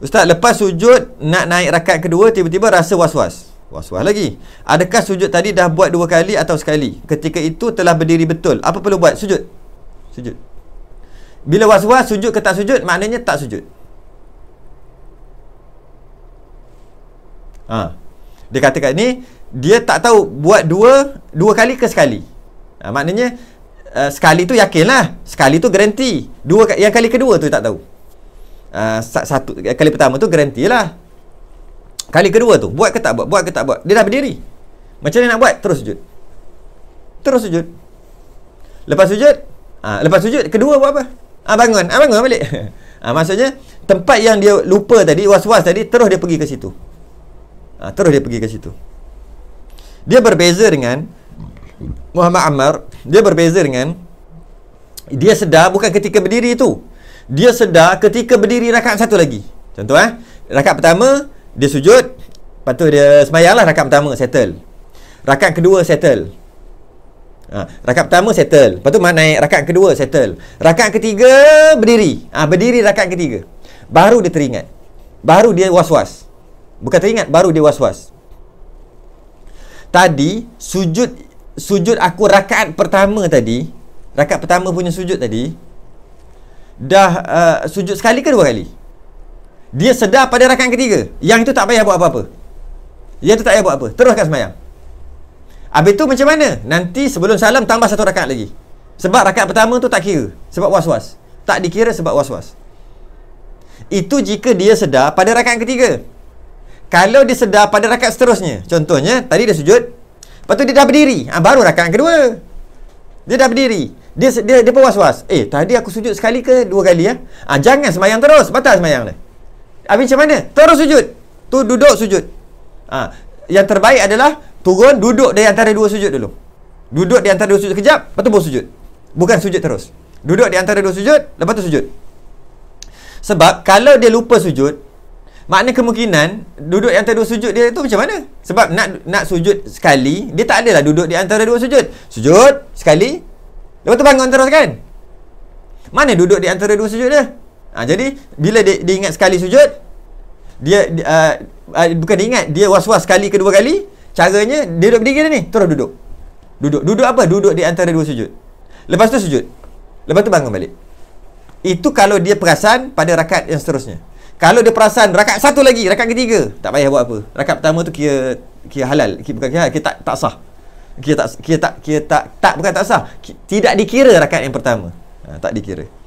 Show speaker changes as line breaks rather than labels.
Ustaz, lepas sujud nak naik rakaat kedua tiba-tiba rasa was-was. Was-was lagi. Adakah sujud tadi dah buat dua kali atau sekali? Ketika itu telah berdiri betul. Apa perlu buat? Sujud. Sujud. Bila was-was sujud ke tak sujud? Maknanya tak sujud. Ha. Dia kata kat ni, dia tak tahu buat dua dua kali ke sekali. Ha, maknanya uh, sekali tu yakinlah. Sekali tu garanti. Dua yang kali kedua tu tak tahu uh, satu kali pertama tu garanti lah kali kedua tu buat ke tak buat buat ke tak buat dia dah berdiri macam mana nak buat terus sujud terus sujud lepas sujud uh, lepas sujud kedua buat apa ah uh, bangun ah bangun balik uh, maksudnya tempat yang dia lupa tadi was-was tadi terus dia pergi ke situ uh, terus dia pergi ke situ dia berbeza dengan Muhammad Ammar dia berbeza dengan dia sedar bukan ketika berdiri tu dia sedar ketika berdiri rakaat satu lagi contoh eh rakaat pertama dia sujud lepas tu dia sembahyang rakaat pertama settle rakaat kedua settle ha, rakaat pertama settle lepas tu mana naik rakaat kedua settle rakaat ketiga berdiri ha, berdiri rakaat ketiga baru dia teringat baru dia was-was bukan teringat baru dia was-was tadi sujud sujud aku rakaat pertama tadi rakaat pertama punya sujud tadi dah uh, sujud sekali ke dua kali dia sedar pada rakan ketiga yang itu tak payah buat apa-apa yang itu tak payah buat apa teruskan semayang habis itu macam mana nanti sebelum salam tambah satu rakan lagi sebab rakan pertama tu tak kira sebab was-was tak dikira sebab was-was itu jika dia sedar pada rakan ketiga kalau dia sedar pada rakan seterusnya contohnya tadi dia sujud lepas tu dia dah berdiri ha, baru rakaat kedua dia dah berdiri dia dia dia pun was-was. Eh, tadi aku sujud sekali ke dua kali ya? Ha, jangan semayang terus. Batal semayang ni. Habis macam mana? Terus sujud. Tu duduk sujud. Ha, yang terbaik adalah turun duduk di antara dua sujud dulu. Duduk di antara dua sujud kejap, lepas tu sujud. Bukan sujud terus. Duduk di antara dua sujud, lepas tu sujud. Sebab kalau dia lupa sujud, Maknanya kemungkinan duduk di antara dua sujud dia tu macam mana? Sebab nak nak sujud sekali, dia tak adalah duduk di antara dua sujud. Sujud sekali, Lepas tu bangun terus kan? Mana duduk di antara dua sujud dia? Ha, jadi bila dia, dia ingat sekali sujud, dia uh, uh, bukan dia ingat, dia was-was sekali kedua kali, caranya dia duduk berdiri dia ni, terus duduk. Duduk. Duduk apa? Duduk di antara dua sujud. Lepas tu sujud. Lepas tu bangun balik. Itu kalau dia perasan pada rakaat yang seterusnya. Kalau dia perasan rakaat satu lagi, rakaat ketiga, tak payah buat apa. Rakaat pertama tu kira kira halal, kira, bukan kira, kira tak tak sah. Kita tak kita tak kita tak tak bukan tak sah tidak dikira rakaat yang pertama ha, tak dikira